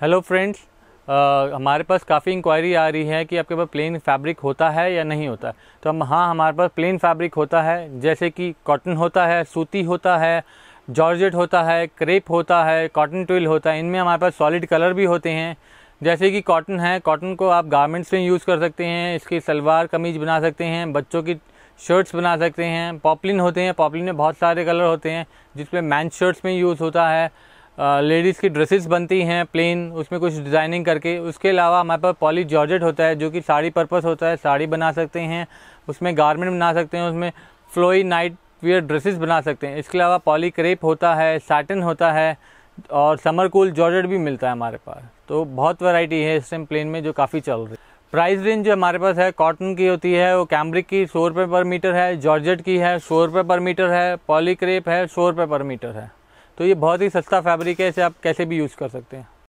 hello friends uh, हमारे पास काफ़ी inquiry आ रही है कि आपके पास प्लेन फैब्रिक होता है या नहीं होता तो हम हाँ हमारे पास प्लेन फैब्रिक होता है जैसे कि कॉटन होता है सूती होता है जॉर्जेट होता है क्रेप होता है कॉटन ट्विल होता है इनमें हमारे पास सॉलिड कलर भी होते हैं जैसे कि कॉटन है कॉटन को आप गारमेंट्स में यूज़ कर सकते हैं इसकी सलवार कमीज बना सकते हैं बच्चों की शर्ट्स बना सकते हैं पॉपलिन होते हैं पॉपलिन में बहुत सारे कलर होते हैं जिसमें मैन शर्ट्स में यूज़ होता है लेडीज़ की ड्रेसेस बनती हैं प्लेन उसमें कुछ डिज़ाइनिंग करके उसके अलावा हमारे पास पॉली जॉर्जेट होता है जो कि साड़ी पर्पज़ होता है साड़ी बना सकते हैं उसमें गारमेंट बना सकते हैं उसमें फ्लोई नाइट वियर ड्रेसेस बना सकते हैं इसके अलावा पॉली क्रेप होता है साटन होता है और समर कूल जॉर्जेट भी मिलता है हमारे पास तो बहुत वैरायटी है इस टाइम प्लेन में जो काफ़ी चल रही है प्राइस रेंज जो हमारे पास है कॉटन की होती है वो कैम्ब्रिक की सौ रुपये पर मीटर है जॉर्जेट की है सौ रुपये पर मीटर है पॉली क्रेप है सौ रुपये पर मीटर है तो ये बहुत ही सस्ता फैब्रिक है इसे आप कैसे भी यूज़ कर सकते हैं